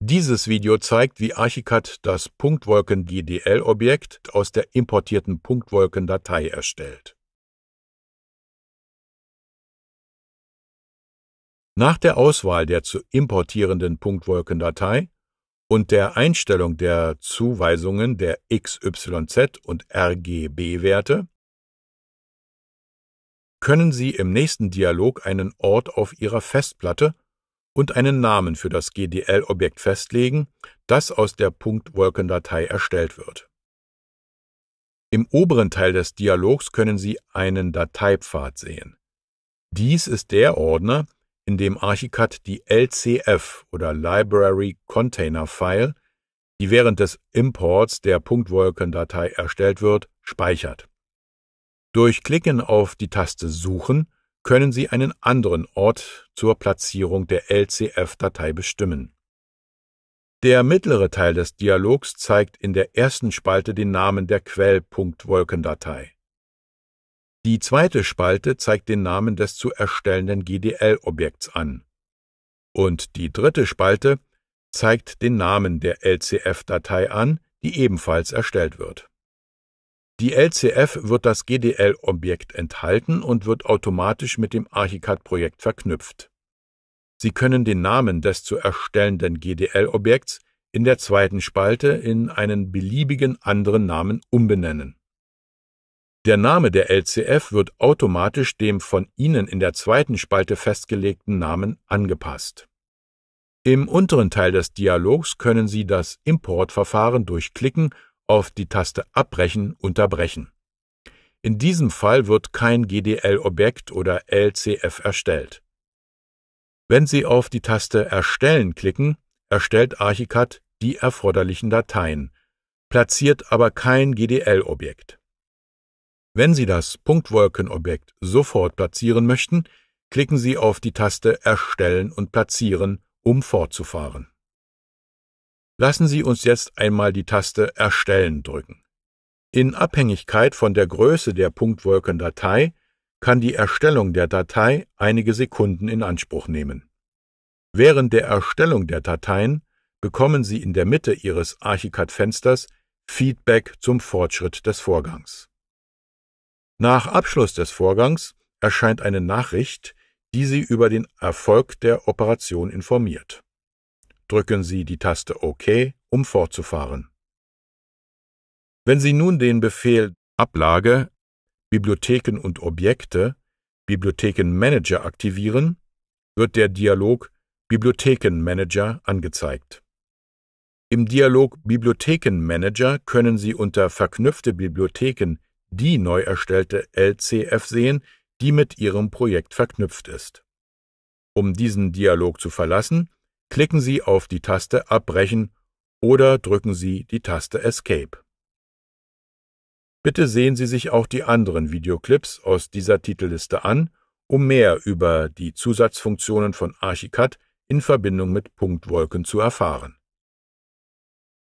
Dieses Video zeigt, wie Archicad das Punktwolken-GDL-Objekt aus der importierten Punktwolken-Datei erstellt. Nach der Auswahl der zu importierenden Punktwolkendatei und der Einstellung der Zuweisungen der XYZ und RGB-Werte können Sie im nächsten Dialog einen Ort auf Ihrer Festplatte und einen Namen für das GDL-Objekt festlegen, das aus der punkt datei erstellt wird. Im oberen Teil des Dialogs können Sie einen Dateipfad sehen. Dies ist der Ordner, in dem Archicad die LCF oder Library Container File, die während des Imports der Punktwolken-Datei erstellt wird, speichert. Durch Klicken auf die Taste Suchen können Sie einen anderen Ort zur Platzierung der LCF-Datei bestimmen. Der mittlere Teil des Dialogs zeigt in der ersten Spalte den Namen der Quellpunktwolkendatei. Die zweite Spalte zeigt den Namen des zu erstellenden GDL-Objekts an. Und die dritte Spalte zeigt den Namen der LCF-Datei an, die ebenfalls erstellt wird. Die LCF wird das GDL-Objekt enthalten und wird automatisch mit dem Archicad-Projekt verknüpft. Sie können den Namen des zu erstellenden GDL-Objekts in der zweiten Spalte in einen beliebigen anderen Namen umbenennen. Der Name der LCF wird automatisch dem von Ihnen in der zweiten Spalte festgelegten Namen angepasst. Im unteren Teil des Dialogs können Sie das Importverfahren durch Klicken auf die Taste Abbrechen unterbrechen. In diesem Fall wird kein GDL-Objekt oder LCF erstellt. Wenn Sie auf die Taste Erstellen klicken, erstellt Archicad die erforderlichen Dateien, platziert aber kein GDL-Objekt. Wenn Sie das Punktwolken-Objekt sofort platzieren möchten, klicken Sie auf die Taste Erstellen und Platzieren, um fortzufahren. Lassen Sie uns jetzt einmal die Taste Erstellen drücken. In Abhängigkeit von der Größe der Punktwolkendatei kann die Erstellung der Datei einige Sekunden in Anspruch nehmen. Während der Erstellung der Dateien bekommen Sie in der Mitte Ihres Archicad-Fensters Feedback zum Fortschritt des Vorgangs. Nach Abschluss des Vorgangs erscheint eine Nachricht, die Sie über den Erfolg der Operation informiert drücken Sie die Taste OK, um fortzufahren. Wenn Sie nun den Befehl Ablage, Bibliotheken und Objekte, Bibliothekenmanager aktivieren, wird der Dialog Bibliothekenmanager angezeigt. Im Dialog Bibliothekenmanager können Sie unter Verknüpfte Bibliotheken die neu erstellte LCF sehen, die mit Ihrem Projekt verknüpft ist. Um diesen Dialog zu verlassen, klicken Sie auf die Taste Abbrechen oder drücken Sie die Taste Escape. Bitte sehen Sie sich auch die anderen Videoclips aus dieser Titelliste an, um mehr über die Zusatzfunktionen von Archicad in Verbindung mit Punktwolken zu erfahren.